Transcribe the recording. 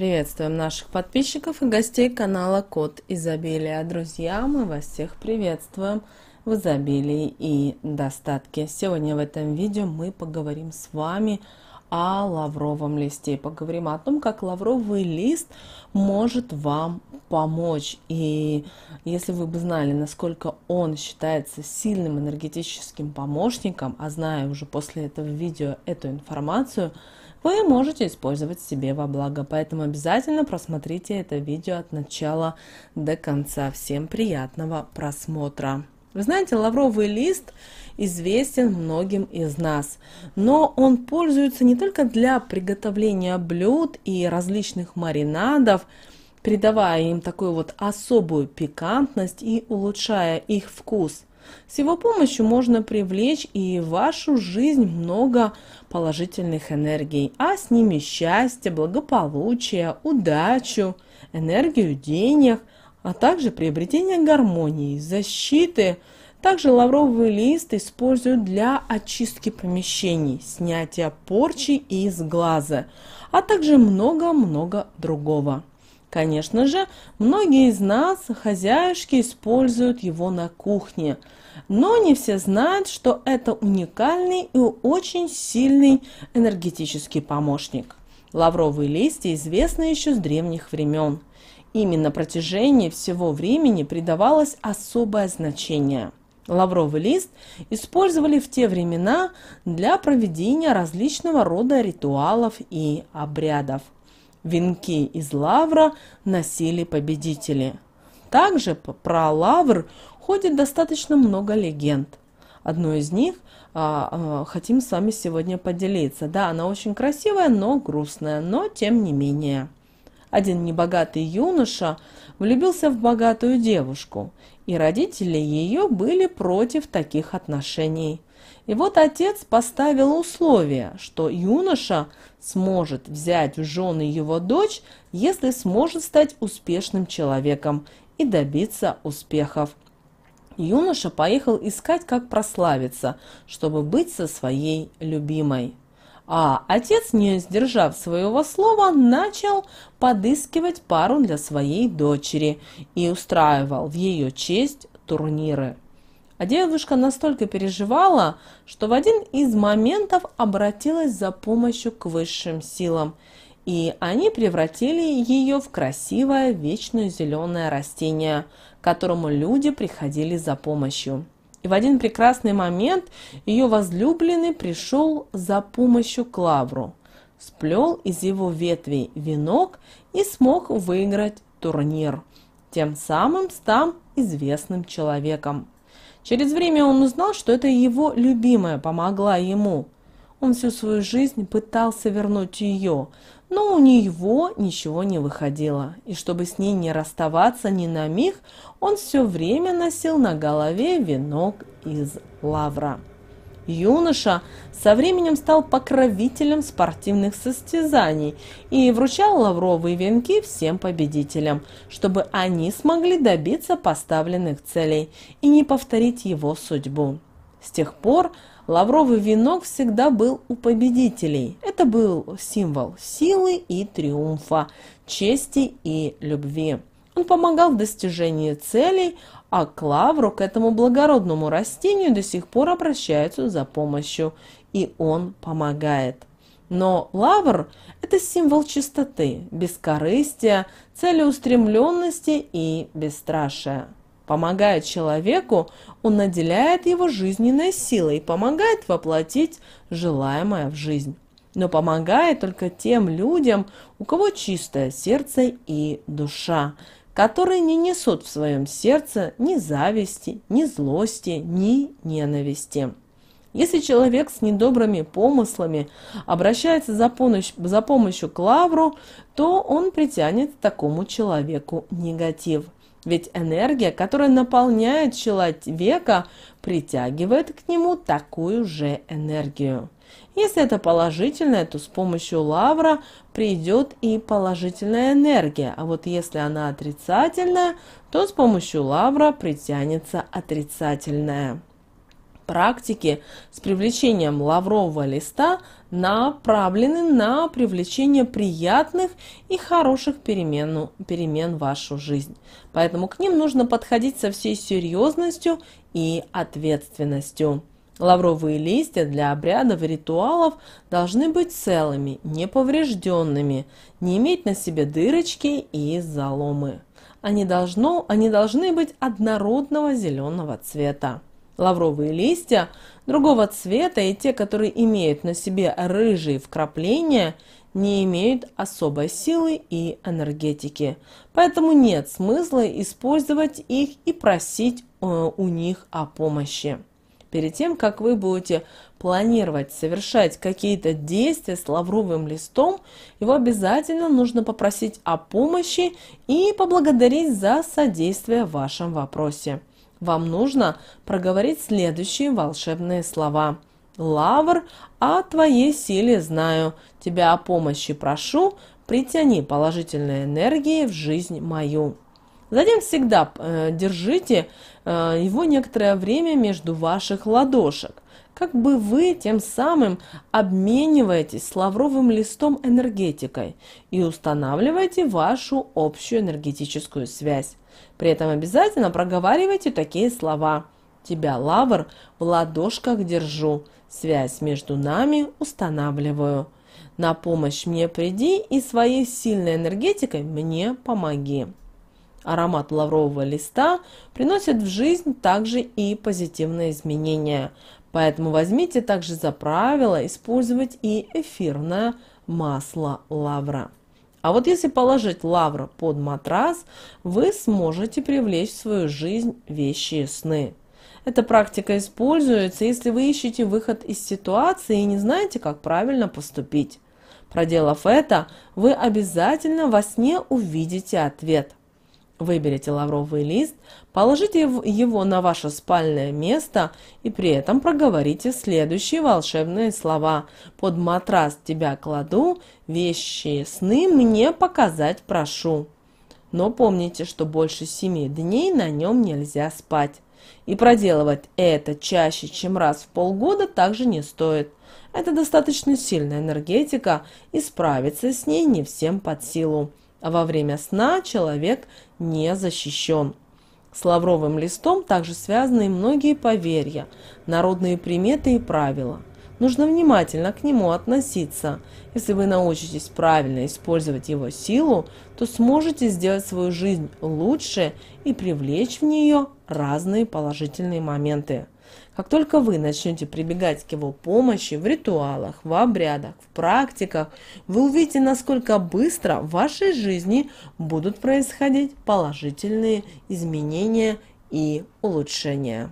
Приветствуем наших подписчиков и гостей канала Код Изобилия. Друзья, мы вас всех приветствуем в изобилии и достатке. Сегодня в этом видео мы поговорим с вами о лавровом листе. Поговорим о том, как лавровый лист может вам помочь. И если вы бы знали, насколько он считается сильным энергетическим помощником, а зная уже после этого видео эту информацию, вы можете использовать себе во благо. Поэтому обязательно просмотрите это видео от начала до конца. Всем приятного просмотра! Вы знаете, лавровый лист известен многим из нас, но он пользуется не только для приготовления блюд и различных маринадов, придавая им такую вот особую пикантность и улучшая их вкус – с его помощью можно привлечь и в вашу жизнь много положительных энергий, а с ними счастье, благополучие, удачу, энергию денег, а также приобретение гармонии, защиты. Также лавровый лист используют для очистки помещений, снятия порчи из глаза, а также много-много другого. Конечно же, многие из нас, хозяюшки, используют его на кухне. Но не все знают, что это уникальный и очень сильный энергетический помощник. Лавровые листья известны еще с древних времен. Именно протяжении всего времени придавалось особое значение – Лавровый лист использовали в те времена для проведения различного рода ритуалов и обрядов. Венки из лавра носили победители. Также про лавр ходит достаточно много легенд. Одну из них а, а, хотим с вами сегодня поделиться. Да, она очень красивая, но грустная, но тем не менее. Один небогатый юноша влюбился в богатую девушку, и родители ее были против таких отношений. И вот отец поставил условие, что юноша сможет взять в жены его дочь, если сможет стать успешным человеком и добиться успехов. Юноша поехал искать, как прославиться, чтобы быть со своей любимой. А отец, не сдержав своего слова, начал подыскивать пару для своей дочери и устраивал в ее честь турниры. А девушка настолько переживала, что в один из моментов обратилась за помощью к высшим силам, и они превратили ее в красивое вечно зеленое растение, к которому люди приходили за помощью. И в один прекрасный момент ее возлюбленный пришел за помощью к лавру, сплел из его ветвей венок и смог выиграть турнир, тем самым став известным человеком. Через время он узнал, что это его любимая помогла ему. Он всю свою жизнь пытался вернуть ее, но у него ничего не выходило. И чтобы с ней не расставаться ни на миг, он все время носил на голове венок из лавра. Юноша со временем стал покровителем спортивных состязаний и вручал лавровые венки всем победителям, чтобы они смогли добиться поставленных целей и не повторить его судьбу. С тех пор лавровый венок всегда был у победителей. Это был символ силы и триумфа, чести и любви. Он помогал в достижении целей, а к лавру, к этому благородному растению, до сих пор обращаются за помощью, и он помогает. Но лавр – это символ чистоты, бескорыстия, целеустремленности и бесстрашия. Помогая человеку, он наделяет его жизненной силой и помогает воплотить желаемое в жизнь. Но помогает только тем людям, у кого чистое сердце и душа, которые не несут в своем сердце ни зависти, ни злости, ни ненависти. Если человек с недобрыми помыслами обращается за, помощь, за помощью к лавру, то он притянет к такому человеку негатив – ведь энергия, которая наполняет человека, притягивает к нему такую же энергию. Если это положительное, то с помощью лавра придет и положительная энергия, а вот если она отрицательная, то с помощью лавра притянется отрицательная практики с привлечением лаврового листа направлены на привлечение приятных и хороших перемен, перемен в вашу жизнь. Поэтому к ним нужно подходить со всей серьезностью и ответственностью. Лавровые листья для обрядов и ритуалов должны быть целыми, неповрежденными, не иметь на себе дырочки и заломы. Они, должно, они должны быть однородного зеленого цвета. Лавровые листья другого цвета и те, которые имеют на себе рыжие вкрапления, не имеют особой силы и энергетики. Поэтому нет смысла использовать их и просить э, у них о помощи. Перед тем, как вы будете планировать совершать какие-то действия с лавровым листом, его обязательно нужно попросить о помощи и поблагодарить за содействие в вашем вопросе. Вам нужно проговорить следующие волшебные слова. «Лавр, о а твоей силе знаю, тебя о помощи прошу, притяни положительные энергии в жизнь мою». Затем всегда э, держите э, его некоторое время между ваших ладошек. Как бы вы тем самым обмениваетесь с лавровым листом энергетикой и устанавливаете вашу общую энергетическую связь. При этом обязательно проговаривайте такие слова. Тебя, лавр, в ладошках держу, связь между нами устанавливаю. На помощь мне приди и своей сильной энергетикой мне помоги. Аромат лаврового листа приносит в жизнь также и позитивные изменения. Поэтому возьмите также за правило использовать и эфирное масло лавра. А вот если положить лавра под матрас, вы сможете привлечь в свою жизнь вещи и сны. Эта практика используется, если вы ищете выход из ситуации и не знаете, как правильно поступить. Проделав это, вы обязательно во сне увидите ответ – Выберите лавровый лист, положите его на ваше спальное место и при этом проговорите следующие волшебные слова. «Под матрас тебя кладу, вещи сны мне показать прошу». Но помните, что больше семи дней на нем нельзя спать. И проделывать это чаще, чем раз в полгода, также не стоит. Это достаточно сильная энергетика, и справиться с ней не всем под силу а во время сна человек не защищен. С лавровым листом также связаны и многие поверья, народные приметы и правила. Нужно внимательно к нему относиться. Если вы научитесь правильно использовать его силу, то сможете сделать свою жизнь лучше и привлечь в нее разные положительные моменты. Как только вы начнете прибегать к его помощи в ритуалах, в обрядах, в практиках, вы увидите, насколько быстро в вашей жизни будут происходить положительные изменения и улучшения.